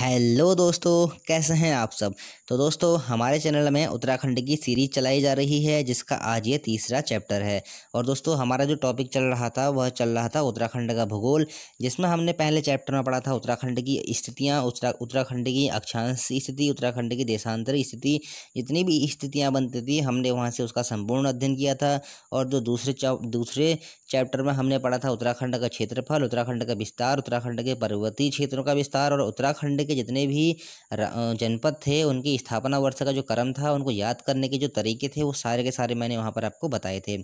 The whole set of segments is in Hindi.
हेलो दोस्तों कैसे हैं आप सब तो दोस्तों हमारे चैनल में उत्तराखंड की सीरीज चलाई जा रही है जिसका आज ये तीसरा चैप्टर है और दोस्तों हमारा जो टॉपिक चल रहा था वह चल रहा था उत्तराखंड का भूगोल जिसमें हमने पहले चैप्टर में पढ़ा था उत्तराखंड की स्थितियाँ उत्तराखंड की अक्षांश स्थिति उत्तराखंड की देशांतर स्थिति जितनी भी स्थितियाँ बनती थी हमने वहाँ से उसका संपूर्ण अध्ययन किया था और जो दूसरे दूसरे चैप्टर में हमने पढ़ा था उत्तराखंड का क्षेत्रफल उत्तराखंड का विस्तार उत्तराखंड के पर्वतीय क्षेत्रों का विस्तार और उत्तराखंड के जितने भी जनपद थे उनकी स्थापना वर्ष का जो क्रम था उनको याद करने के जो तरीके थे वो सारे के सारे मैंने वहाँ पर आपको बताए थे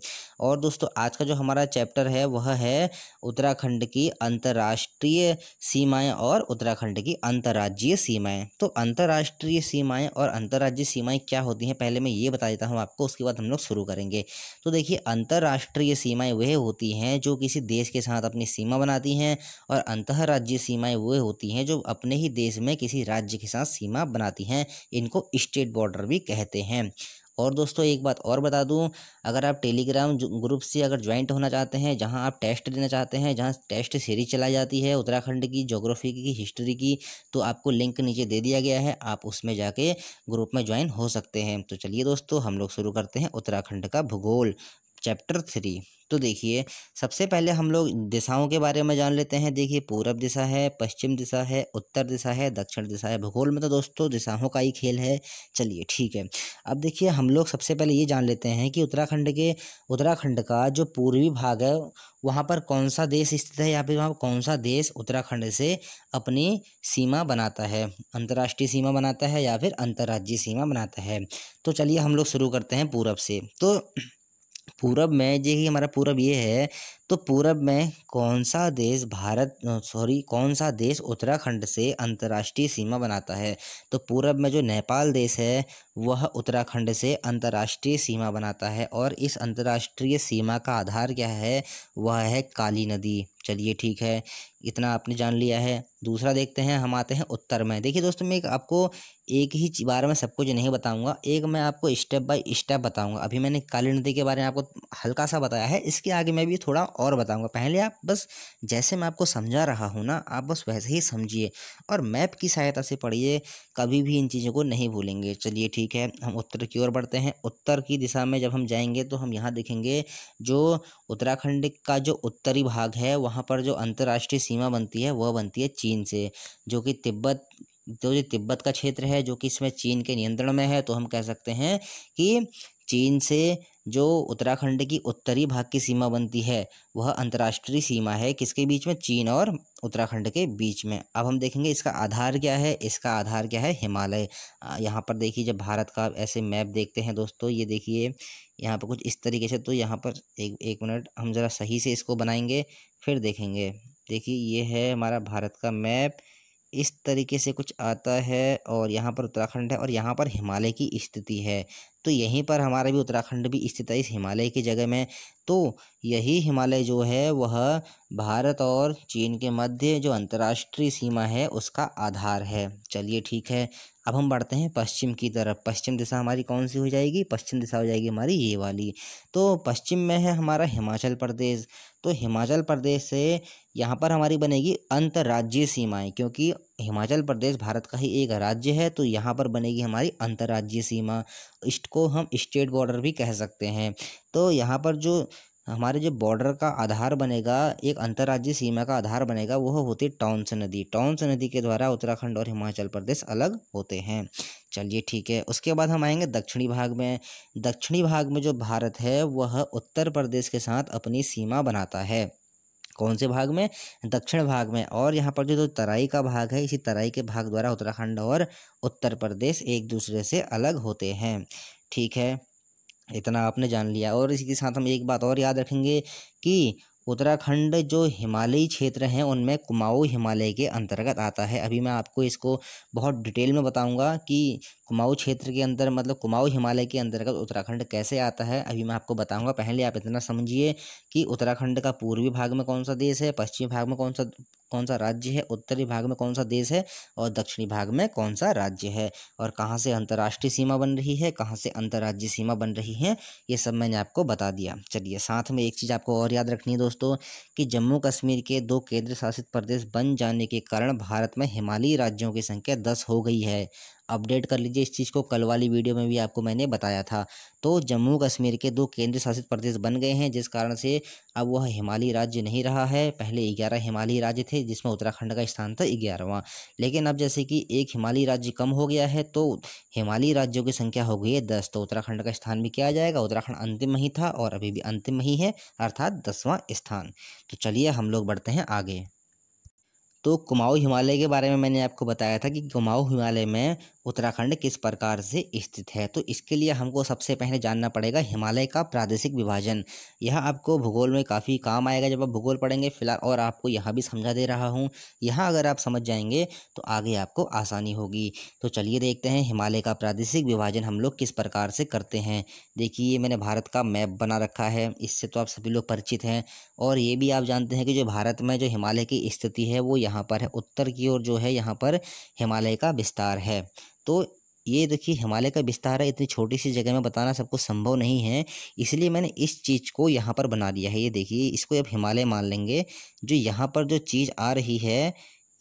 और दोस्तों आज का जो हमारा चैप्टर है वह है उत्तराखंड की अंतर्राष्ट्रीय सीमाएँ और उत्तराखंड की अंतर्राज्यीय सीमाएँ तो अंतर्राष्ट्रीय सीमाएँ और अंतर्राज्यीय सीमाएँ क्या होती हैं पहले मैं ये बता देता हूँ आपको उसके बाद हम लोग शुरू करेंगे तो देखिए अंतर्राष्ट्रीय सीमाएँ वह होती हैं जो किसी देश के साथ अपनी सीमा बनाती हैं और अंतर्राज्यीय सीमाएँ वह होती हैं जो अपने ही देश देश में किसी राज्य के साथ सीमा बनाती हैं इनको स्टेट बॉर्डर भी कहते हैं और दोस्तों एक बात और बता दूं अगर आप टेलीग्राम ग्रुप से अगर ज्वाइंट होना चाहते हैं जहां आप टेस्ट देना चाहते हैं जहां टेस्ट सीरीज चलाई जाती है उत्तराखंड की जोग्राफी की हिस्ट्री की तो आपको लिंक नीचे दे दिया गया है आप उसमें जाके ग्रुप में ज्वाइन हो सकते हैं तो चलिए दोस्तों हम लोग शुरू करते हैं उत्तराखंड का भूगोल चैप्टर थ्री तो देखिए सबसे पहले हम लोग दिशाओं के बारे में जान लेते हैं देखिए पूरब दिशा है पश्चिम दिशा है उत्तर दिशा है दक्षिण दिशा है भूगोल में तो दोस्तों दिशाओं का ही खेल है चलिए ठीक है अब देखिए हम लोग सबसे पहले ये जान लेते हैं कि उत्तराखंड के उत्तराखंड का जो पूर्वी भाग है वहाँ पर कौन सा देश स्थित है या फिर वहाँ कौन सा देश उत्तराखंड से अपनी सीमा बनाता है अंतर्राष्ट्रीय सीमा बनाता है या फिर अंतर्राज्यीय सीमा बनाता है तो चलिए हम लोग शुरू करते हैं पूरब से तो पूरब में जे ही हमारा पूरब ये है तो पूरब में कौन सा देश भारत सॉरी कौन सा देश उत्तराखंड से अंतर्राष्ट्रीय सीमा बनाता है तो पूरब में जो नेपाल देश है वह उत्तराखंड से अंतर्राष्ट्रीय सीमा बनाता है और इस अंतर्राष्ट्रीय सीमा का आधार क्या है वह है काली नदी चलिए ठीक है इतना आपने जान लिया है दूसरा देखते हैं हम आते हैं उत्तर में देखिए दोस्तों मैं एक आपको एक ही बारे में सब कुछ नहीं बताऊंगा एक मैं आपको स्टेप बाय स्टेप बताऊंगा अभी मैंने काली नदी के बारे में आपको हल्का सा बताया है इसके आगे मैं भी थोड़ा और बताऊंगा पहले आप बस जैसे मैं आपको समझा रहा हूँ ना आप बस वैसे ही समझिए और मैप की सहायता से पढ़िए कभी भी इन चीज़ों को नहीं भूलेंगे चलिए ठीक है हम उत्तर की ओर बढ़ते हैं उत्तर की दिशा में जब हम जाएंगे तो हम यहाँ देखेंगे जो उत्तराखंड का जो उत्तरी भाग है वहाँ वहाँ पर जो अंतर्राष्ट्रीय सीमा बनती है वह बनती है चीन से जो कि तिब्बत जो ये तिब्बत का क्षेत्र है जो कि इसमें चीन के नियंत्रण में है तो हम कह सकते हैं कि चीन से जो उत्तराखंड की उत्तरी भाग की सीमा बनती है वह अंतर्राष्ट्रीय सीमा है किसके बीच में चीन और उत्तराखंड के बीच में अब हम देखेंगे इसका आधार क्या है इसका आधार क्या है हिमालय यहाँ पर देखिए जब भारत का ऐसे मैप देखते हैं दोस्तों ये देखिए यहाँ पर कुछ इस तरीके से तो यहाँ पर एक एक मिनट हम ज़रा सही से इसको बनाएंगे फिर देखेंगे देखिए ये है हमारा भारत का मैप इस तरीके से कुछ आता है और यहाँ पर उत्तराखंड है और यहाँ पर हिमालय की स्थिति है तो यहीं पर हमारा भी उत्तराखंड भी स्थित है इस हिमालय की जगह में तो यही हिमालय जो है वह भारत और चीन के मध्य जो अंतर्राष्ट्रीय सीमा है उसका आधार है चलिए ठीक है अब हम बढ़ते हैं पश्चिम की तरफ पश्चिम दिशा हमारी कौन सी हो जाएगी पश्चिम दिशा हो जाएगी हमारी ये वाली तो पश्चिम में है हमारा हिमाचल प्रदेश तो हिमाचल प्रदेश से यहाँ पर हमारी बनेगी अंतर्राज्यीय सीमाएँ क्योंकि हिमाचल प्रदेश भारत का ही एक राज्य है तो यहाँ पर बनेगी हमारी अंतर्राज्यीय सीमा इसको हम स्टेट बॉर्डर भी कह सकते हैं तो यहाँ पर जो हमारे जो बॉर्डर का आधार बनेगा एक अंतर्राज्यीय सीमा का आधार बनेगा वह होती है टॉन्स नदी टॉन्स नदी के द्वारा उत्तराखंड और हिमाचल प्रदेश अलग होते हैं चलिए ठीक है उसके बाद हम आएंगे दक्षिणी भाग में दक्षिणी भाग में जो भारत है वह उत्तर प्रदेश के साथ अपनी सीमा बनाता है कौन से भाग में दक्षिण भाग में और यहाँ पर जो तो तराई का भाग है इसी तराई के भाग द्वारा उत्तराखंड और उत्तर प्रदेश एक दूसरे से अलग होते हैं ठीक है इतना आपने जान लिया और इसी के साथ हम एक बात और याद रखेंगे कि उत्तराखंड जो हिमालयी क्षेत्र हैं उनमें कुमाऊँ हिमालय के अंतर्गत आता है अभी मैं आपको इसको बहुत डिटेल में बताऊंगा कि कुमाऊँ क्षेत्र के अंदर मतलब कुमाऊँ हिमालय के अंतर्गत उत्तराखंड कैसे आता है अभी मैं आपको बताऊंगा पहले आप इतना समझिए कि उत्तराखंड का पूर्वी भाग में कौन सा देश है पश्चिमी भाग में कौन सा कौन सा राज्य है उत्तरी भाग में कौन सा देश है और दक्षिणी भाग में कौन सा राज्य है और कहाँ से अंतर्राष्ट्रीय सीमा बन रही है कहाँ से अंतर्राज्यीय सीमा बन रही है ये सब मैंने आपको बता दिया चलिए साथ में एक चीज़ आपको और याद रखनी है दोस्तों कि जम्मू कश्मीर के दो केंद्र शासित प्रदेश बन जाने के कारण भारत में हिमालयी राज्यों की संख्या दस हो गई है अपडेट कर लीजिए इस चीज़ को कल वाली वीडियो में भी आपको मैंने बताया था तो जम्मू कश्मीर के दो केंद्र शासित प्रदेश बन गए हैं जिस कारण से अब वह हिमालयी राज्य नहीं रहा है पहले ग्यारह हिमालयी राज्य थे जिसमें उत्तराखंड का स्थान था ग्यारहवां लेकिन अब जैसे कि एक हिमाली राज्य कम हो गया है तो हिमालयी राज्यों की संख्या हो गई है दस तो उत्तराखंड का स्थान भी किया जाएगा उत्तराखंड अंतिम ही था और अभी भी अंतिम ही है अर्थात दसवां स्थान तो चलिए हम लोग बढ़ते हैं आगे तो कुमाऊँ हिमालय के बारे में मैंने आपको बताया था कि कुमाऊँ हिमालय में उत्तराखंड किस प्रकार से स्थित है तो इसके लिए हमको सबसे पहले जानना पड़ेगा हिमालय का प्रादेशिक विभाजन यह आपको भूगोल में काफ़ी काम आएगा जब आप भूगोल पढ़ेंगे फिलहाल और आपको यहाँ भी समझा दे रहा हूँ यहाँ अगर आप समझ जाएंगे तो आगे आपको आसानी होगी तो चलिए देखते हैं हिमालय का प्रादेशिक विभाजन हम लोग किस प्रकार से करते हैं देखिए मैंने भारत का मैप बना रखा है इससे तो आप सभी लोग परिचित हैं और ये भी आप जानते हैं कि जो भारत में जो हिमालय की स्थिति है वो यहाँ पर है उत्तर की ओर जो है यहाँ पर हिमालय का विस्तार है तो ये देखिए हिमालय का विस्तार है इतनी छोटी सी जगह में बताना सबको संभव नहीं है इसलिए मैंने इस चीज़ को यहाँ पर बना दिया है ये देखिए इसको अब हिमालय मान लेंगे जो यहाँ पर जो चीज़ आ रही है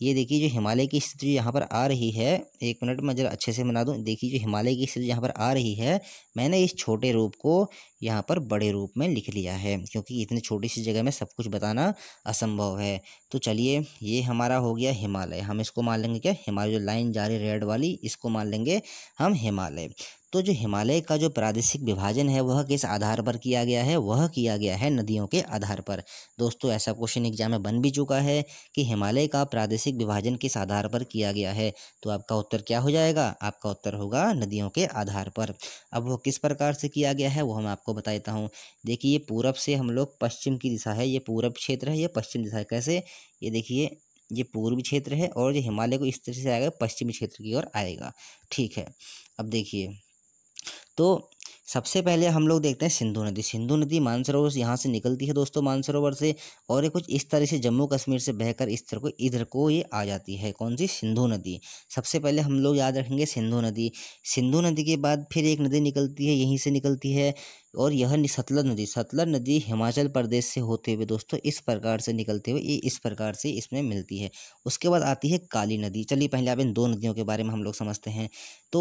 ये देखिए जो हिमालय की स्थिति यहाँ पर आ रही है एक मिनट में ज़रा अच्छे से बना दूँ देखिए जो हिमालय की स्थिति यहाँ पर आ रही है मैंने इस छोटे रूप को यहाँ पर बड़े रूप में लिख लिया है क्योंकि इतनी छोटी सी जगह में सब कुछ बताना असंभव है तो चलिए ये हमारा हो गया हिमालय हम इसको मान लेंगे क्या हमारी जो लाइन जा रही रेड वाली इसको मान लेंगे हम हिमालय तो जो हिमालय का जो प्रादेशिक विभाजन है वह किस आधार पर किया गया है वह किया गया है नदियों के आधार पर दोस्तों ऐसा क्वेश्चन एग्जाम में बन भी चुका है कि हिमालय का प्रादेशिक विभाजन किस आधार पर किया गया है तो आपका उत्तर क्या हो जाएगा आपका उत्तर होगा नदियों के आधार पर अब वह किस प्रकार से किया गया है वह मैं आपको बता देता हूँ देखिए ये पूरब से हम लोग पश्चिम की दिशा है ये पूरब क्षेत्र है ये पश्चिम दिशा है कैसे ये देखिए ये पूर्वी क्षेत्र है और ये हिमालय को इस तरह से आएगा पश्चिमी क्षेत्र की ओर आएगा ठीक है अब देखिए तो सबसे पहले हम लोग देखते हैं सिंधु नदी सिंधु नदी मानसरोवर यहाँ से निकलती है दोस्तों मानसरोवर से और ये कुछ इस तरह से जम्मू कश्मीर से बहकर इस तरह को इधर को ये आ जाती है कौन सी सिंधु नदी सबसे पहले हम लोग याद रखेंगे सिंधु नदी सिंधु नदी के बाद फिर एक नदी निकलती है यहीं से निकलती है और यह सतलज नदी सतलज नदी हिमाचल प्रदेश से होते हुए दोस्तों इस प्रकार से निकलते हुए ये इस प्रकार से इसमें मिलती है उसके बाद आती है काली नदी चलिए पहले आप इन दो नदियों के बारे में हम लोग समझते हैं तो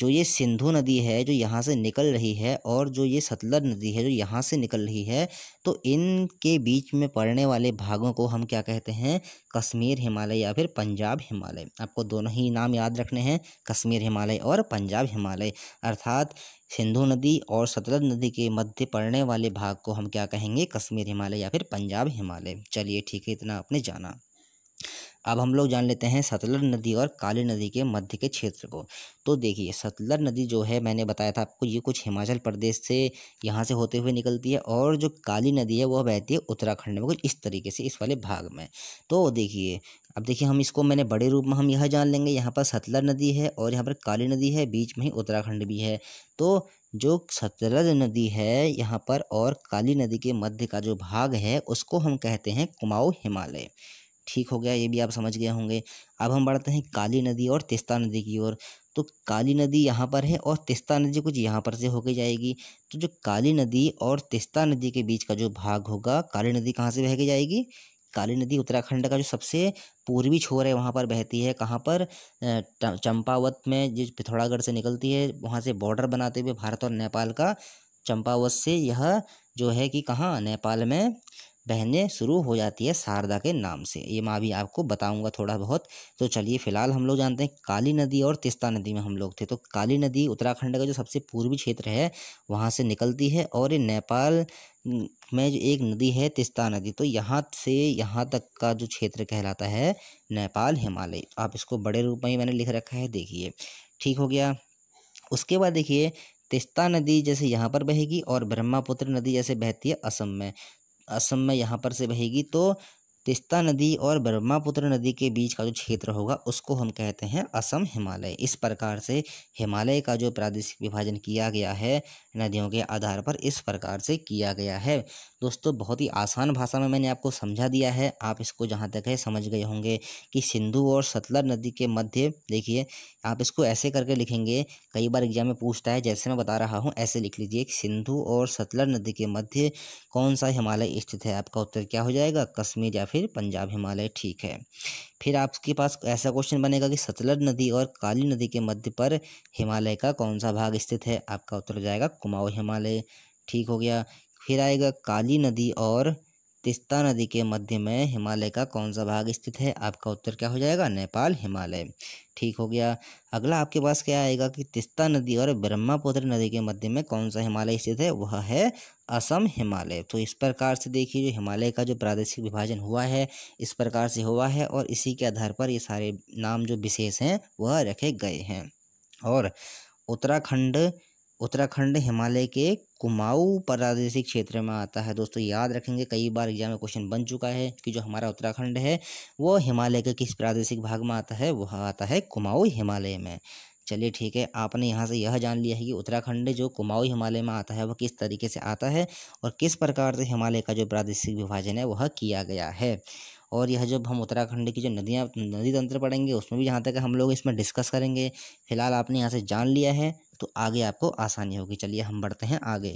जो ये सिंधु नदी है जो यहाँ से निकल रही है और जो ये सतलज नदी है जो यहाँ से निकल रही है तो इनके बीच में पड़ने वाले भागों को हम क्या कहते हैं कश्मीर हिमालय या फिर पंजाब हिमालय आपको दोनों ही नाम याद रखने हैं कश्मीर हिमालय और पंजाब हिमालय अर्थात सिंधु नदी और सतलज नदी के मध्य पड़ने वाले भाग को हम क्या कहेंगे कश्मीर हिमालय या फिर पंजाब हिमालय चलिए ठीक है इतना आपने जाना अब हम लोग जान लेते हैं सतलज नदी और काली नदी के मध्य के क्षेत्र को तो देखिए सतलज नदी जो है मैंने बताया था आपको ये कुछ हिमाचल प्रदेश से यहाँ से होते हुए निकलती है और जो काली नदी है वह बहती है उत्तराखंड में कुछ इस तरीके से इस वाले भाग में तो देखिए अब देखिए हम इसको मैंने बड़े रूप में हम यह जान लेंगे यहाँ पर सतलज नदी है और यहाँ पर काली नदी है बीच में ही उत्तराखंड भी है तो जो सतलज नदी है यहाँ पर और काली नदी के मध्य का जो भाग है उसको हम कहते हैं कुमाऊँ हिमालय ठीक हो गया ये भी आप समझ गए होंगे अब हम बढ़ते हैं काली नदी और तिस्ता नदी की ओर तो काली नदी यहाँ पर है और तिस्ता नदी कुछ यहाँ पर से होके जाएगी तो जो काली नदी और तिस्ता नदी के बीच का जो भाग होगा काली नदी कहाँ से बह के जाएगी काली नदी उत्तराखंड का जो सबसे पूर्वी छोर है वहाँ पर बहती है कहाँ पर चंपावत में जो पिथौरागढ़ से निकलती है वहाँ से बॉर्डर बनाते हुए भारत और नेपाल का चंपावत से यह जो है कि कहाँ नेपाल में बहने शुरू हो जाती है शारदा के नाम से ये मैं अभी आपको बताऊंगा थोड़ा बहुत तो चलिए फिलहाल हम लोग जानते हैं काली नदी और तिस्ता नदी में हम लोग थे तो काली नदी उत्तराखंड का जो सबसे पूर्वी क्षेत्र है वहाँ से निकलती है और ये नेपाल में जो एक नदी है तिस्ता नदी तो यहाँ से यहाँ तक का जो क्षेत्र कहलाता है नेपाल हिमालय आप इसको बड़े रूप में ही मैंने लिख रखा है देखिए ठीक हो गया उसके बाद देखिए तिस्ता नदी जैसे यहाँ पर बहेगी और ब्रह्मपुत्र नदी जैसे बहती है असम में असम में यहाँ पर से बहेगी तो तिस्ता नदी और ब्रह्मापुत्र नदी के बीच का जो क्षेत्र होगा उसको हम कहते हैं असम हिमालय इस प्रकार से हिमालय का जो प्रादेशिक विभाजन किया गया है नदियों के आधार पर इस प्रकार से किया गया है दोस्तों बहुत ही आसान भाषा में मैंने आपको समझा दिया है आप इसको जहाँ तक है समझ गए होंगे कि सिंधु और सतलज नदी के मध्य देखिए आप इसको ऐसे करके लिखेंगे कई बार एग्जाम में पूछता है जैसे मैं बता रहा हूँ ऐसे लिख लीजिए सिंधु और सतलज नदी के मध्य कौन सा हिमालय स्थित है आपका उत्तर क्या हो जाएगा कश्मीर या फिर पंजाब हिमालय ठीक है फिर आपके पास ऐसा क्वेश्चन बनेगा कि सतलज नदी और काली नदी के मध्य पर हिमालय का कौन सा भाग स्थित है आपका उत्तर हो जाएगा कुमाऊ हिमालय ठीक हो गया फिर आएगा काली नदी और तिस्ता नदी के मध्य में हिमालय का कौन सा भाग स्थित है आपका उत्तर क्या हो जाएगा नेपाल हिमालय ठीक हो गया अगला आपके पास क्या आएगा कि तिस्ता नदी और ब्रह्मपुत्र नदी के मध्य में कौन सा हिमालय स्थित है वह है असम हिमालय तो इस प्रकार से देखिए जो हिमालय का जो प्रादेशिक विभाजन हुआ है इस प्रकार से हुआ है और इसी के आधार पर ये सारे नाम जो विशेष हैं वह रखे गए हैं और उत्तराखंड उत्तराखंड हिमालय के कुमाऊ प्रादेशिक क्षेत्र में आता है दोस्तों याद रखेंगे कई बार एग्जाम में क्वेश्चन बन चुका है कि जो हमारा उत्तराखंड है वो हिमालय के किस प्रादेशिक भाग में आता है वह आता है कुमाऊ हिमालय में चलिए ठीक है आपने यहाँ से यह जान लिया है कि उत्तराखंड जो कुमाऊ हिमालय में आता है वह किस तरीके से आता है और किस प्रकार से हिमालय का जो प्रादेशिक विभाजन है वह किया गया है और यह जब हम उत्तराखंड की जो नदियाँ नदी तंत्र पढ़ेंगे उसमें भी जहाँ तक हम लोग इसमें डिस्कस करेंगे फिलहाल आपने यहाँ से जान लिया है तो आगे आपको आसानी होगी चलिए हम बढ़ते हैं आगे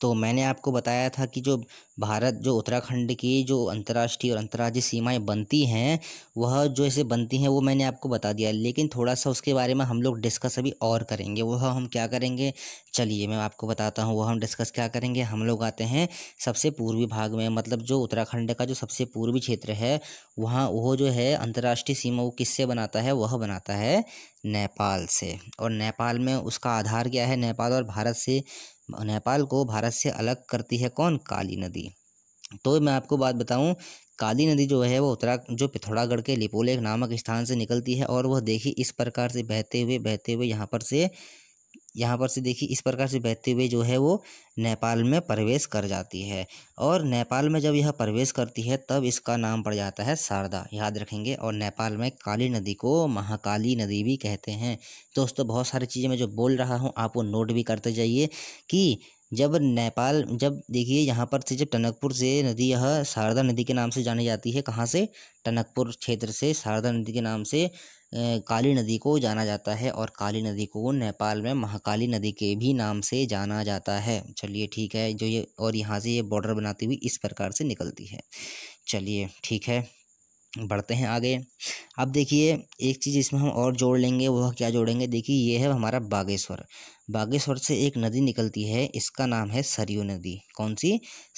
तो मैंने आपको बताया था कि जो भारत जो उत्तराखंड की जो अंतर्राष्ट्रीय और अंतर्राज्यीय सीमाएं बनती हैं वह जो ऐसे बनती हैं वो मैंने आपको बता दिया लेकिन थोड़ा सा उसके बारे में हम लोग डिस्कस अभी और करेंगे वह हम क्या करेंगे चलिए मैं आपको बताता हूँ वह हम डिस्कस क्या करेंगे हम लोग आते हैं सबसे पूर्वी भाग में मतलब जो उत्तराखंड का जो सबसे पूर्वी क्षेत्र है वहाँ वो जो है अंतर्राष्ट्रीय सीमा वो किससे बनाता है वह बनाता है नेपाल से और नेपाल में उसका आधार क्या है नेपाल और भारत से नेपाल को भारत से अलग करती है कौन काली नदी तो मैं आपको बात बताऊं काली नदी जो है वो उत्तरा जो पिथौरागढ़ के लिपोलेख नामक स्थान से निकलती है और वह देखिए इस प्रकार से बहते हुए बहते हुए यहाँ पर से यहाँ पर से देखिए इस प्रकार से बहते हुए जो है वो नेपाल में प्रवेश कर जाती है और नेपाल में जब यह प्रवेश करती है तब इसका नाम पड़ जाता है शारदा याद रखेंगे और नेपाल में काली नदी को महाकाली नदी भी कहते हैं दोस्तों बहुत सारी चीज़ें मैं जो बोल रहा हूँ आप वो नोट भी करते जाइए कि जब नेपाल जब देखिए यहाँ पर से जब टनकपुर से नदी यह शारदा नदी के नाम से जानी जाती है कहाँ से टनकपुर क्षेत्र से शारदा नदी के नाम से काली नदी को जाना जाता है और काली नदी को नेपाल में महाकाली नदी के भी नाम से जाना जाता है चलिए ठीक है जो ये और यहाँ से ये बॉर्डर बनाती हुई इस प्रकार से निकलती है चलिए ठीक है बढ़ते हैं आगे अब देखिए एक चीज़ इसमें हम और जोड़ लेंगे वह क्या जोड़ेंगे देखिए ये है हमारा बागेश्वर बागेश्वर से एक नदी निकलती है इसका नाम है सरयू नदी कौन सी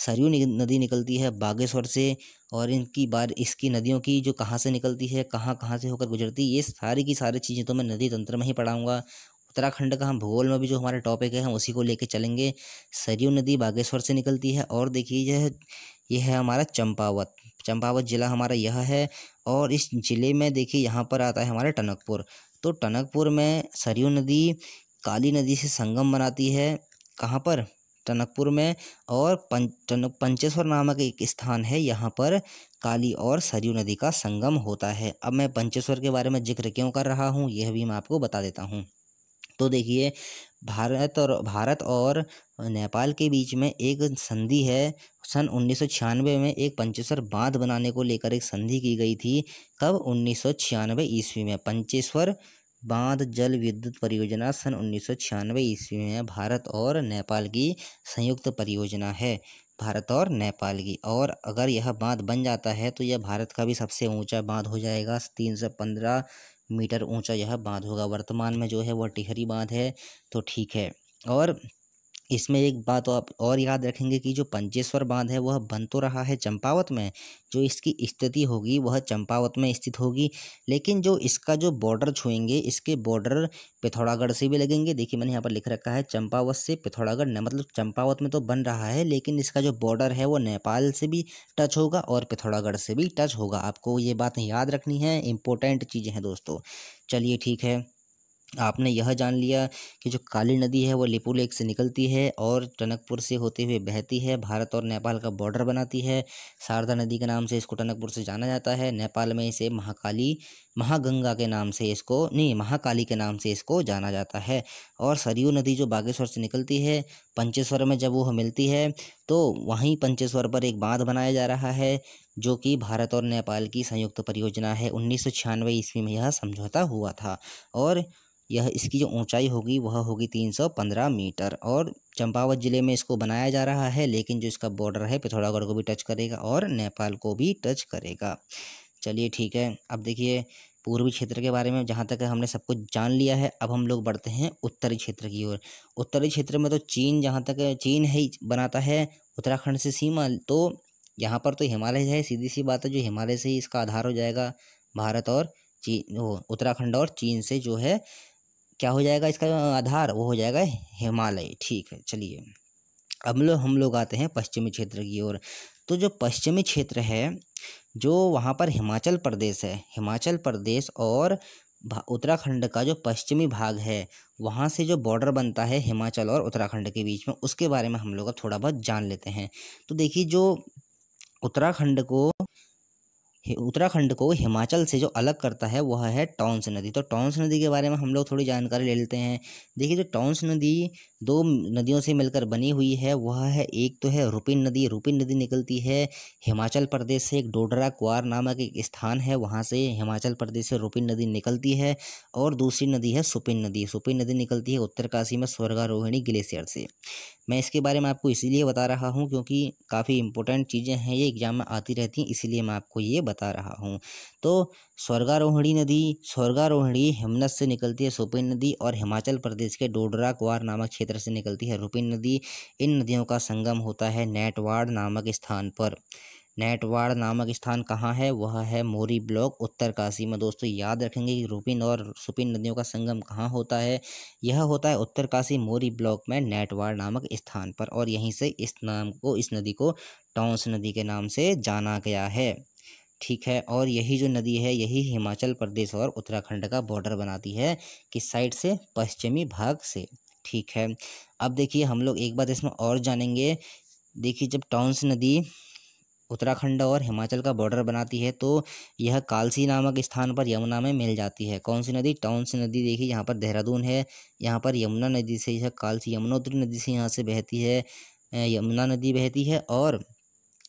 सरयू नदी निकलती है बागेश्वर से और इनकी बार इसकी नदियों की जो कहाँ से निकलती है कहाँ कहाँ से होकर गुजरती है ये सारी की सारी चीज़ें तो मैं नदी तंत्र में ही पढ़ाऊँगा उत्तराखंड का हम भूगोल में भी जो हमारे टॉपिक है हम उसी को लेके चलेंगे सरयू नदी बागेश्वर से निकलती है और देखिए यह यह है हमारा चंपावत चंपावत ज़िला हमारा यह है और इस ज़िले में देखिए यहाँ पर आता है हमारा टनकपुर तो टनकपुर में सरयू नदी काली नदी से संगम बनाती है कहाँ पर टनकपुर में और पंच पंचेश्वर नामक एक स्थान है यहाँ पर काली और सरयू नदी का संगम होता है अब मैं पंचेश्वर के बारे में जिक्र क्यों कर रहा हूँ यह भी मैं आपको बता देता हूँ तो देखिए भारत और भारत और नेपाल के बीच में एक संधि है सन उन्नीस में एक पंचेश्वर बांध बनाने को लेकर एक संधि की गई थी कब उन्नीस ईस्वी में पंचेश्वर बांध जल विद्युत परियोजना सन उन्नीस सौ छियानवे ईस्वी में भारत और नेपाल की संयुक्त परियोजना है भारत और नेपाल की और अगर यह बांध बन जाता है तो यह भारत का भी सबसे ऊंचा बांध हो जाएगा तीन सौ पंद्रह मीटर ऊंचा यह बांध होगा वर्तमान में जो है वह टिहरी बांध है तो ठीक है और इसमें एक बात आप और याद रखेंगे कि जो पंचेश्वर बांध है वह बन तो रहा है चंपावत में जो इसकी स्थिति होगी वह चंपावत में स्थित होगी लेकिन जो इसका जो बॉर्डर छुएंगे इसके बॉर्डर पिथौरागढ़ से भी लगेंगे देखिए मैंने यहाँ पर लिख रखा है चंपावत से पिथौरागढ़ मतलब चंपावत में तो बन रहा है लेकिन इसका जो बॉर्डर है वो नेपाल से भी टच होगा और पिथौरागढ़ से भी टच होगा आपको ये बात याद रखनी है इम्पोर्टेंट चीज़ें हैं दोस्तों चलिए ठीक है आपने यह जान लिया कि जो काली नदी है वो लिपू लेक से निकलती है और टनकपुर से होते हुए बहती है भारत और नेपाल का बॉर्डर बनाती है शारदा नदी के नाम से इसको टनकपुर से जाना जाता है नेपाल में इसे महाकाली महागंगा के नाम से इसको नहीं महाकाली के नाम से इसको जाना जाता है और सरयू नदी जो बागेश्वर से निकलती है पंचेश्वर में जब वो मिलती है तो वहीं पंचेश्वर पर एक बांध बनाया जा रहा है जो कि भारत और नेपाल की संयुक्त परियोजना है उन्नीस सौ ईस्वी में यह समझौता हुआ था और यह इसकी जो ऊंचाई होगी वह होगी 315 मीटर और चंपावत ज़िले में इसको बनाया जा रहा है लेकिन जो इसका बॉर्डर है पिथौरागढ़ को भी टच करेगा और नेपाल को भी टच करेगा चलिए ठीक है अब देखिए पूर्वी क्षेत्र के बारे में जहाँ तक हमने सब कुछ जान लिया है अब हम लोग बढ़ते हैं उत्तरी क्षेत्र की ओर उत्तरी क्षेत्र में तो चीन जहाँ तक चीन ही बनाता है उत्तराखंड से सीमा तो यहाँ पर तो हिमालय है सीधी सी बात है जो हिमालय से ही इसका आधार हो जाएगा भारत और चीन वो उत्तराखंड और चीन से जो है क्या हो जाएगा इसका आधार वो हो जाएगा हिमालय ठीक है चलिए अब लोग हम लोग आते हैं पश्चिमी क्षेत्र की ओर तो जो पश्चिमी क्षेत्र है जो वहाँ पर हिमाचल प्रदेश है हिमाचल प्रदेश और उत्तराखंड का जो पश्चिमी भाग है वहाँ से जो बॉर्डर बनता है हिमाचल और उत्तराखंड के बीच में उसके बारे में हम लोग थोड़ा बहुत जान लेते हैं तो देखिए जो उत्तराखंड को उत्तराखंड को हिमाचल से जो अलग करता है वह है टॉन्स नदी तो टॉन्स नदी के बारे में हम लोग थोड़ी जानकारी ले लेते हैं देखिए जो टॉन्स नदी दो नदियों से मिलकर बनी हुई है वह है एक तो है रुपिन नदी रुपिन नदी निकलती है हिमाचल प्रदेश से एक डोडरा कुआर नामक एक स्थान है वहाँ से हिमाचल प्रदेश से रुपिन नदी निकलती है और दूसरी नदी है सुपिन नदी सुपिन नदी निकलती है उत्तरकाशी में स्वर्गारोहिणी ग्लेशियर से मैं इसके बारे में आपको इसीलिए बता रहा हूँ क्योंकि काफ़ी इंपॉर्टेंट चीज़ें हैं ये एग्जाम में आती रहती हैं इसीलिए मैं आपको ये बता रहा हूँ तो स्वर्गारोहिणी नदी स्वर्गारोहिणी हिमनत से निकलती है सोपिन नदी और हिमाचल प्रदेश के डोडरा कुआर नामक क्षेत्र से निकलती है रूपिन नदी इन नदियों का संगम होता है नेटवाड़ नामक स्थान पर नेटवाड़ नामक स्थान कहाँ है वह है मोरी ब्लॉक उत्तरकाशी में दोस्तों याद रखेंगे कि रूपिन और सुपिन नदियों का संगम कहाँ होता है यह होता है उत्तरकाशी मोरी ब्लॉक में नेटवाड़ नामक स्थान पर और यहीं से इस नाम को इस नदी को टॉन्स नदी के नाम से जाना गया है ठीक है और यही जो नदी है यही हिमाचल प्रदेश और उत्तराखंड का बॉर्डर बनाती है किस साइड से पश्चिमी भाग से ठीक है अब देखिए हम लोग एक बात इसमें और जानेंगे देखिए जब टॉन्स नदी उत्तराखंड और हिमाचल का बॉर्डर बनाती है तो यह कालसी नामक स्थान पर यमुना में मिल जाती है कौन सी नदी टॉन्स नदी देखिए यहाँ पर देहरादून है यहाँ पर यमुना नदी से यह कालसी यमुनोत्री नदी से यहाँ से बहती है यमुना नदी बहती है और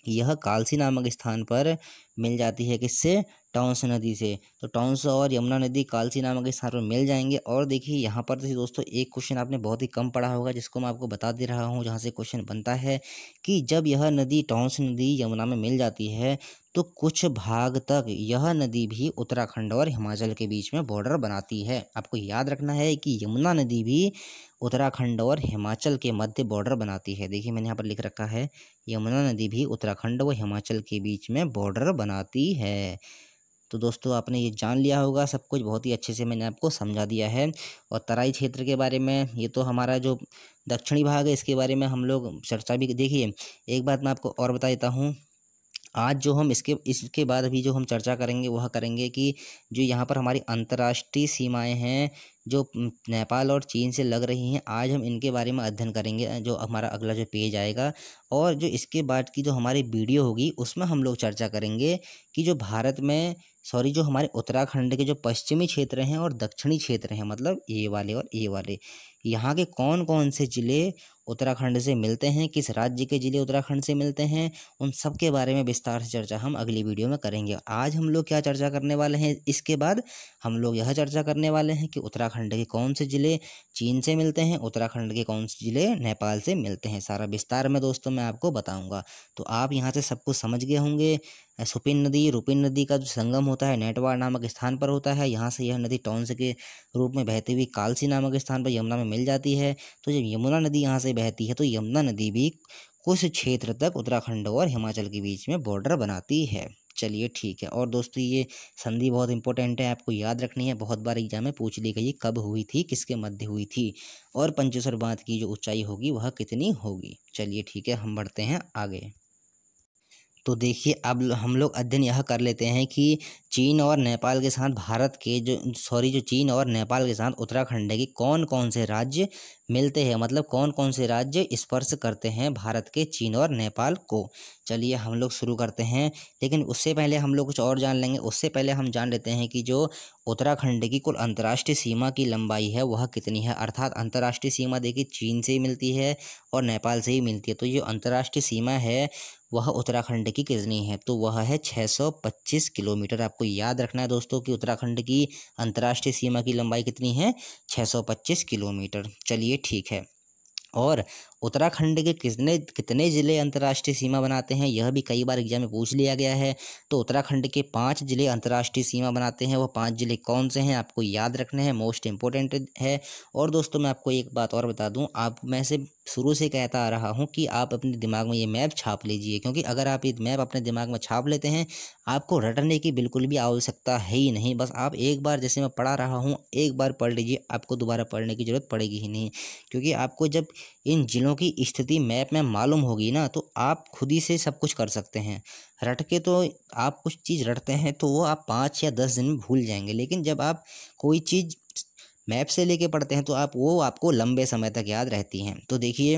यह कालसी नामक स्थान पर मिल जाती है किससे टाउंस नदी से तो टोंस और यमुना नदी कालसी नामक के साथ मिल जाएंगे और देखिए यहाँ पर देखिए तो दोस्तों एक क्वेश्चन आपने बहुत ही कम पढ़ा होगा जिसको मैं आपको बता दे रहा हूँ जहाँ से क्वेश्चन बनता है कि जब यह नदी टोंस नदी यमुना में मिल जाती है तो कुछ भाग तक यह नदी भी उत्तराखंड और हिमाचल के बीच में बॉर्डर बनाती है आपको याद रखना है कि यमुना नदी भी उत्तराखंड और हिमाचल के मध्य बॉर्डर बनाती है देखिए मैंने यहाँ पर लिख रखा है यमुना नदी भी उत्तराखंड व हिमाचल के बीच में बॉर्डर बनाती है तो दोस्तों आपने ये जान लिया होगा सब कुछ बहुत ही अच्छे से मैंने आपको समझा दिया है और तराई क्षेत्र के बारे में ये तो हमारा जो दक्षिणी भाग है इसके बारे में हम लोग चर्चा भी देखिए एक बात मैं आपको और बता देता हूँ आज जो हम इसके इसके बाद अभी जो हम चर्चा करेंगे वह करेंगे कि जो यहाँ पर हमारी अंतर्राष्ट्रीय सीमाएं हैं जो नेपाल और चीन से लग रही हैं आज हम इनके बारे में अध्ययन करेंगे जो हमारा अगला जो पेज आएगा और जो इसके बाद की जो हमारी वीडियो होगी उसमें हम लोग चर्चा करेंगे कि जो भारत में सॉरी जो हमारे उत्तराखंड के जो पश्चिमी क्षेत्र हैं और दक्षिणी क्षेत्र हैं मतलब ये वाले और ये वाले यहाँ के कौन कौन से ज़िले उत्तराखंड से मिलते हैं किस राज्य के जिले उत्तराखंड से मिलते हैं उन सब के बारे में विस्तार से चर्चा हम अगली वीडियो में करेंगे आज हम लोग क्या चर्चा करने वाले हैं इसके बाद हम लोग यह चर्चा करने वाले हैं कि उत्तराखंड के कौन से ज़िले चीन से मिलते हैं उत्तराखंड के कौन से ज़िले नेपाल से मिलते हैं सारा विस्तार में दोस्तों मैं आपको बताऊँगा तो आप यहाँ से सब कुछ समझ गए होंगे सुपिन नदी रूपिन नदी का जो संगम होता है नेटवाड़ नामक स्थान पर होता है यहाँ से यह नदी टॉन्स के रूप में बहती हुई कालसी नामक स्थान पर यमुना में मिल जाती है तो जब यमुना नदी यहाँ से से बहती है तो यमुना नदी भी कुछ क्षेत्र तक उत्तराखंड और हिमाचल के बीच में बॉर्डर बनाती है चलिए ठीक है और दोस्तों ये संधि बहुत इंपॉर्टेंट है आपको याद रखनी है बहुत बार एग्जाम में पूछ ली गई कब हुई थी किसके मध्य हुई थी और पंचेश्वर बांध की जो ऊंचाई होगी वह कितनी होगी चलिए ठीक है हम बढ़ते हैं आगे तो देखिए अब हम लोग अध्ययन यह कर लेते हैं कि चीन और नेपाल के साथ भारत के जो सॉरी जो चीन और नेपाल के साथ उत्तराखंड के कौन कौन से राज्य मिलते हैं मतलब कौन कौन से राज्य स्पर्श करते हैं भारत के चीन और नेपाल को चलिए हम लोग शुरू करते हैं लेकिन उससे पहले हम लोग कुछ और जान लेंगे उससे पहले हम जान लेते हैं कि जो उत्तराखंड की कुल अंतर्राष्ट्रीय सीमा की लंबाई है वह कितनी है अर्थात अंतर्राष्ट्रीय सीमा देखिए चीन से ही मिलती है और नेपाल से ही मिलती है तो ये अंतर्राष्ट्रीय सीमा है वह उत्तराखंड की कितनी है तो वह है 625 किलोमीटर आपको याद रखना है दोस्तों कि उत्तराखंड की अंतर्राष्ट्रीय सीमा की लंबाई कितनी है 625 किलोमीटर चलिए ठीक है और उत्तराखंड के कितने कितने ज़िले अंतर्राष्ट्रीय सीमा बनाते हैं यह भी कई बार एग्जाम में पूछ लिया गया है तो उत्तराखंड के पाँच ज़िले अंतर्राष्ट्रीय सीमा बनाते हैं वह पाँच ज़िले कौन से हैं आपको याद रखने हैं मोस्ट इंपॉर्टेंट है और दोस्तों मैं आपको एक बात और बता दूँ आप मैं से शुरू से कहता आ रहा हूँ कि आप अपने दिमाग में ये मैप छाप लीजिए क्योंकि अगर आप ये मैप अपने दिमाग में छाप लेते हैं आपको रटने की बिल्कुल भी आवश्यकता है ही नहीं बस आप एक बार जैसे मैं पढ़ा रहा हूँ एक बार पढ़ लीजिए आपको दोबारा पढ़ने की ज़रूरत पड़ेगी ही नहीं क्योंकि आपको जब इन जिलों दोनों की स्थिति मैप में मालूम होगी ना तो आप खुद ही से सब कुछ कर सकते हैं रट के तो आप कुछ चीज़ रटते हैं तो वो आप पाँच या दस दिन में भूल जाएंगे लेकिन जब आप कोई चीज़ मैप से लेके पढ़ते हैं तो आप वो आपको लंबे समय तक याद रहती हैं तो देखिए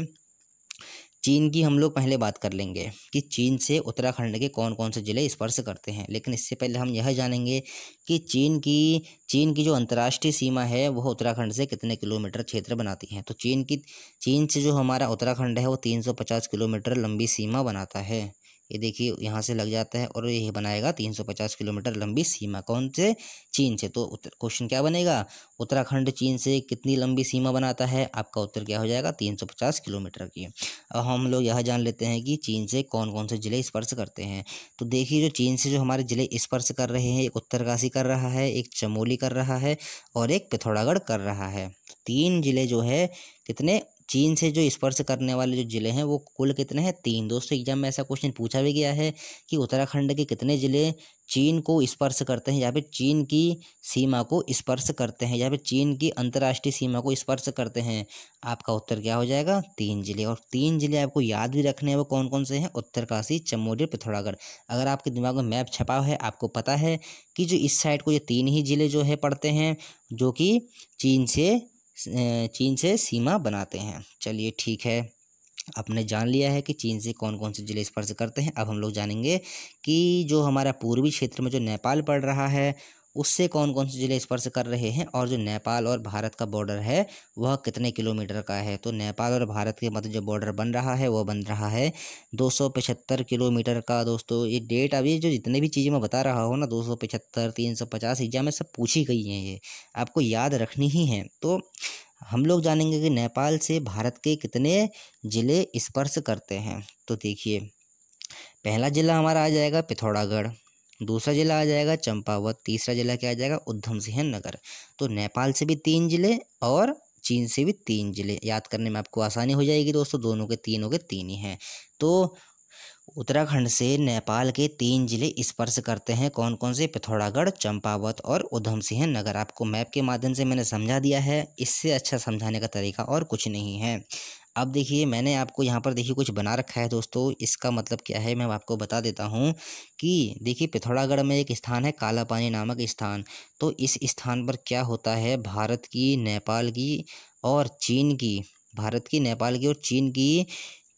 चीन की हम लोग पहले बात कर लेंगे कि चीन से उत्तराखंड के कौन कौन से ज़िले स्पर्श करते हैं लेकिन इससे पहले हम यह जानेंगे कि चीन की चीन की जो अंतर्राष्ट्रीय सीमा है वह उत्तराखंड से कितने किलोमीटर क्षेत्र बनाती है तो चीन की चीन से जो हमारा उत्तराखंड है वो तीन सौ पचास किलोमीटर लंबी सीमा बनाता है ये देखिए यहाँ से लग जाता है और ये बनाएगा तीन सौ पचास किलोमीटर लंबी सीमा कौन से चीन से तो क्वेश्चन क्या बनेगा उत्तराखंड चीन से कितनी लंबी सीमा बनाता है आपका उत्तर क्या हो जाएगा तीन सौ पचास किलोमीटर की अब हम लोग यह जान लेते हैं कि चीन से कौन कौन से ज़िले स्पर्श करते हैं तो देखिए जो चीन से जो हमारे ज़िले स्पर्श कर रहे हैं एक उत्तरकाशी कर रहा है एक चमोली कर रहा है और एक पिथौरागढ़ कर रहा है तीन ज़िले जो है कितने चीन से जो स्पर्श करने वाले जो ज़िले हैं वो कुल कितने हैं तीन दोस्तों एग्जाम में ऐसा क्वेश्चन पूछा भी गया है कि उत्तराखंड के कितने ज़िले चीन को स्पर्श करते हैं या फिर चीन की सीमा को स्पर्श करते हैं या फिर चीन की अंतर्राष्ट्रीय सीमा को स्पर्श करते हैं आपका उत्तर क्या हो जाएगा तीन जिले और तीन जिले आपको याद भी रखने हैं वो कौन कौन से हैं उत्तरकाशी चमोली पिथौरागढ़ अगर आपके दिमाग में मैप छपा है आपको पता है कि जो इस साइड को ये तीन ही ज़िले जो है पड़ते हैं जो कि चीन से चीन से सीमा बनाते हैं चलिए ठीक है आपने जान लिया है कि चीन से कौन कौन से जिले स्पर्श करते हैं अब हम लोग जानेंगे कि जो हमारा पूर्वी क्षेत्र में जो नेपाल पड़ रहा है उससे कौन कौन से ज़िले स्पर्श कर रहे हैं और जो नेपाल और भारत का बॉर्डर है वह कितने किलोमीटर का है तो नेपाल और भारत के मध्य जो बॉर्डर बन रहा है वह बन रहा है दो किलोमीटर का दोस्तों ये डेट अभी जो जितने भी चीज़ें मैं बता रहा हूँ ना दो सौ पचहत्तर तीन सौ पचास एग्जाम में सब पूछी गई हैं ये आपको याद रखनी ही है तो हम लोग जानेंगे कि नेपाल से भारत के कितने ज़िले स्पर्श करते हैं तो देखिए पहला ज़िला हमारा आ जाएगा पिथौरागढ़ दूसरा जिला आ जाएगा चंपावत तीसरा जिला क्या आ जाएगा उधम सिंह नगर तो नेपाल से भी तीन जिले और चीन से भी तीन जिले याद करने में आपको आसानी हो जाएगी दोस्तों दोनों के तीनों के तीन ही हैं तो उत्तराखंड से नेपाल के तीन जिले स्पर्श करते हैं कौन कौन से पिथौरागढ़ चंपावत और उधम सिंह नगर आपको मैप के माध्यम से मैंने समझा दिया है इससे अच्छा समझाने का तरीका और कुछ नहीं है अब देखिए मैंने आपको यहाँ पर देखिए कुछ बना रखा है दोस्तों इसका मतलब क्या है मैं आपको बता देता हूँ कि देखिए पिथौरागढ़ में एक स्थान है काला पानी नामक स्थान तो इस स्थान पर क्या होता है भारत की नेपाल की और चीन की भारत की नेपाल की और चीन की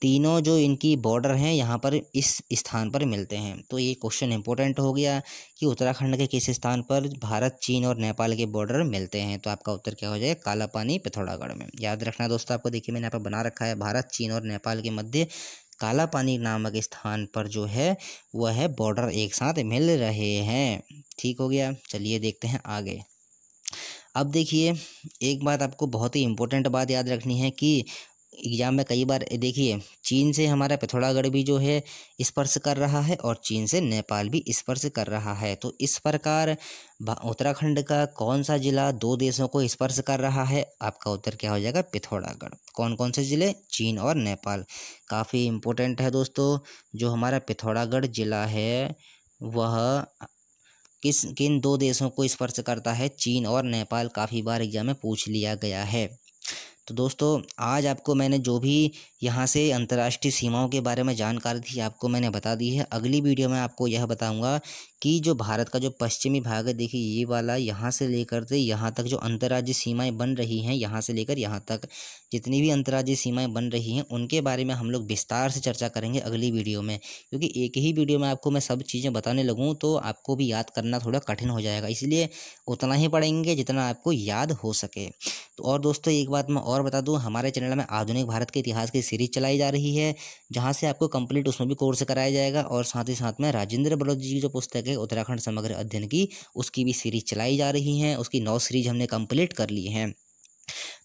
तीनों जो इनकी बॉर्डर हैं यहाँ पर इस स्थान पर मिलते हैं तो ये क्वेश्चन इंपॉर्टेंट हो गया कि उत्तराखंड के किस स्थान पर भारत चीन और नेपाल के बॉर्डर मिलते हैं तो आपका उत्तर क्या हो जाएगा काला पानी पिथौरागढ़ में याद रखना दोस्तों आपको देखिए मैंने यहाँ पर बना रखा है भारत चीन और नेपाल के मध्य काला पानी नामक स्थान पर जो है वह है बॉर्डर एक साथ मिल रहे हैं ठीक हो गया चलिए देखते हैं आगे अब देखिए एक बात आपको बहुत ही इम्पोर्टेंट बात याद रखनी है कि एग्ज़ाम में कई बार देखिए चीन से हमारा पिथौरागढ़ भी जो है स्पर्श कर रहा है और चीन से नेपाल भी स्पर्श कर रहा है तो इस प्रकार उत्तराखंड का कौन सा ज़िला दो देशों को स्पर्श कर रहा है आपका उत्तर क्या हो जाएगा पिथौरागढ़ कौन कौन से ज़िले चीन और नेपाल काफ़ी इम्पोर्टेंट है दोस्तों जो हमारा पिथौरागढ़ ज़िला है वह किस किन दो देशों को स्पर्श करता है चीन और नेपाल काफ़ी बार एग्जाम में पूछ लिया गया है तो दोस्तों आज आपको मैंने जो भी यहाँ से अंतर्राष्ट्रीय सीमाओं के बारे में जानकारी थी आपको मैंने बता दी है अगली वीडियो में आपको यह बताऊँगा कि जो भारत का जो पश्चिमी भाग है देखिए ये वाला यहाँ से लेकर से यहाँ तक जो अंतर्राज्य सीमाएं बन रही हैं यहाँ से लेकर यहाँ तक जितनी भी अंतर्राज्य सीमाएं बन रही हैं उनके बारे में हम लोग विस्तार से चर्चा करेंगे अगली वीडियो में क्योंकि एक ही वीडियो में आपको मैं सब चीज़ें बताने लगूँ तो आपको भी याद करना थोड़ा कठिन हो जाएगा इसलिए उतना ही पढ़ेंगे जितना आपको याद हो सके तो और दोस्तों एक बात मैं और बता दूँ हमारे चैनल में आधुनिक भारत के इतिहास की सीरीज चलाई जा रही है जहाँ से आपको कंप्लीट उसमें भी कोर्स कराया जाएगा और साथ ही साथ में राजेंद्र बलोद जी की जो पुस्तक पुस्तक उत्तराखंड समग्र अध्ययन की उसकी भी सीरीज चलाई जा रही हैं उसकी नौ सीरीज हमने कंप्लीट कर ली हैं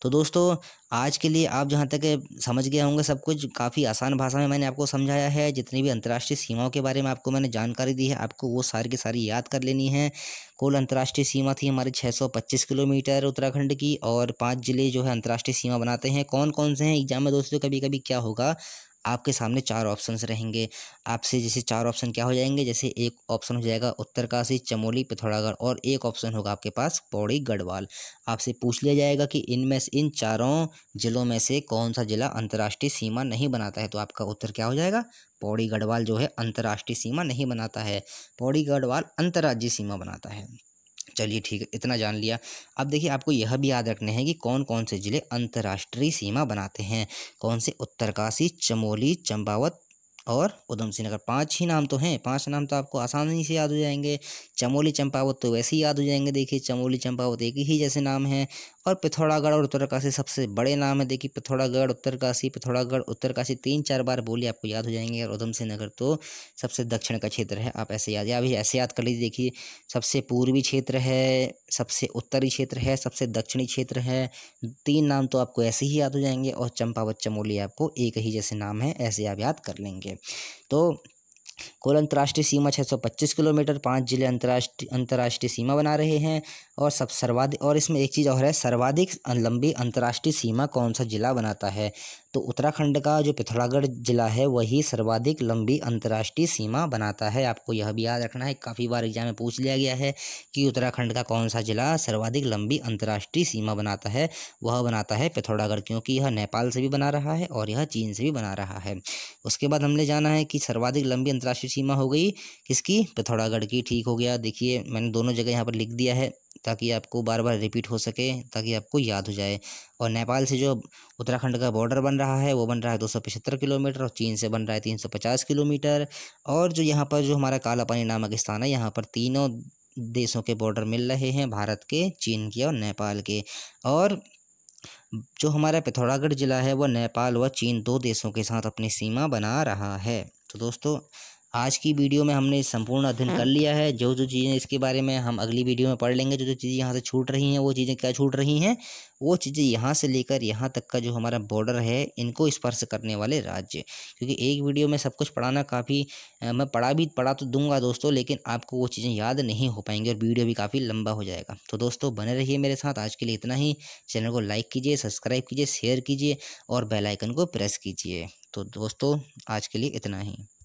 तो दोस्तों आज के लिए आप जहाँ तक समझ गए होंगे सब कुछ काफ़ी आसान भाषा में मैंने आपको समझाया है जितनी भी अंतर्राष्ट्रीय सीमाओं के बारे में आपको मैंने जानकारी दी है आपको वो सारी की सारी याद कर लेनी है कुल अंतर्राष्ट्रीय सीमा थी हमारी 625 किलोमीटर उत्तराखंड की और पांच ज़िले जो है अंतर्राष्ट्रीय सीमा बनाते हैं कौन कौन से हैं एग्जाम में दोस्तों कभी कभी क्या होगा आपके सामने चार ऑप्शंस रहेंगे आपसे जैसे चार ऑप्शन क्या हो जाएंगे जैसे एक ऑप्शन हो जाएगा उत्तरकाशी चमोली पिथौरागढ़ और एक ऑप्शन होगा आपके पास पौड़ी गढ़वाल आपसे पूछ लिया जाएगा कि इनमें से इन चारों ज़िलों में से कौन सा ज़िला अंतर्राष्ट्रीय सीमा नहीं बनाता है तो आपका उत्तर क्या हो जाएगा पौड़ी गढ़वाल जो है अंतर्राष्ट्रीय सीमा नहीं बनाता है पौड़ी गढ़वाल अंतर्राज्यीय सीमा बनाता है चलिए ठीक है इतना जान लिया अब देखिए आपको यह भी याद रखने हैं कि कौन कौन से ज़िले अंतर्राष्ट्रीय सीमा बनाते हैं कौन से उत्तरकाशी चमोली चंपावत और उधम सिंह नगर पाँच ही नाम तो हैं पांच नाम तो आपको आसानी से याद हो जाएंगे चमोली चंपावत तो वैसे ही याद हो जाएंगे देखिए चमोली चंपावत एक ही जैसे नाम है और पिथौरागढ़ और उत्तरकाशी सबसे बड़े नाम है देखिए पिथौरागढ़ उत्तरकाशी पिथौरागढ़ उत्तरकाशी तीन चार बार बोली आपको याद हो जाएंगे और उधम सिंह नगर तो सबसे दक्षिण का क्षेत्र है आप ऐसे याद या अभी ऐसे याद कर लीजिए देखिए सबसे पूर्वी क्षेत्र है सबसे उत्तरी क्षेत्र है सबसे दक्षिणी क्षेत्र है तीन नाम तो आपको ऐसे ही याद हो जाएंगे और चंपावत चमोली आपको एक ही जैसे नाम है ऐसे आप याद कर लेंगे तो कुल अंतर्राष्ट्रीय सीमा 625 किलोमीटर पाँच जिले अंतर्राष्ट्रीय अंतर्राष्ट्रीय सीमा बना रहे हैं और सब सर्वाधिक और इसमें एक चीज़ और है सर्वाधिक लंबी अंतर्राष्ट्रीय सीमा कौन सा जिला बनाता है तो उत्तराखंड का जो पिथौरागढ़ जिला है वही सर्वाधिक लंबी अंतर्राष्ट्रीय सीमा बनाता है आपको यह भी याद रखना है काफ़ी बार एग्जाम में पूछ लिया गया है कि उत्तराखंड का कौन सा जिला सर्वाधिक लंबी अंतर्राष्ट्रीय सीमा बनाता है वह बनाता है पिथौरागढ़ क्योंकि यह नेपाल से भी बना रहा है और यह चीन से भी बना रहा है उसके बाद हमने जाना है कि सर्वाधिक लंबी अंतर्राष्ट्रीय सीमा हो गई किसकी पिथौरागढ़ की ठीक हो गया देखिए मैंने दोनों जगह यहाँ पर लिख दिया है ताकि आपको बार बार रिपीट हो सके ताकि आपको याद हो जाए और नेपाल से जो उत्तराखंड का बॉर्डर बन रहा है वो बन रहा है दो सौ पचहत्तर किलोमीटर और चीन से बन रहा है तीन सौ पचास किलोमीटर और जो यहाँ पर जो हमारा काला पानी नामक स्थान है यहाँ पर तीनों देशों के बॉर्डर मिल रहे हैं भारत के चीन के और नेपाल के और जो हमारा पिथौरागढ़ ज़िला है वह नेपाल व चीन दो देशों के साथ अपनी सीमा बना रहा है तो दोस्तों आज की वीडियो में हमने संपूर्ण अध्ययन कर हाँ। लिया है जो जो चीज़ें इसके बारे में हम अगली वीडियो में पढ़ लेंगे जो जो चीज़ें यहाँ से छूट रही हैं वो चीज़ें क्या छूट रही हैं वो चीज़ें यहाँ से लेकर यहाँ तक का जो हमारा बॉर्डर है इनको स्पर्श करने वाले राज्य क्योंकि एक वीडियो में सब कुछ पढ़ाना काफ़ी मैं पढ़ा भी पढ़ा तो दूंगा दोस्तों लेकिन आपको वो चीज़ें याद नहीं हो पाएंगी और वीडियो भी काफ़ी लंबा हो जाएगा तो दोस्तों बने रहिए मेरे साथ आज के लिए इतना ही चैनल को लाइक कीजिए सब्सक्राइब कीजिए शेयर कीजिए और बेलाइकन को प्रेस कीजिए तो दोस्तों आज के लिए इतना ही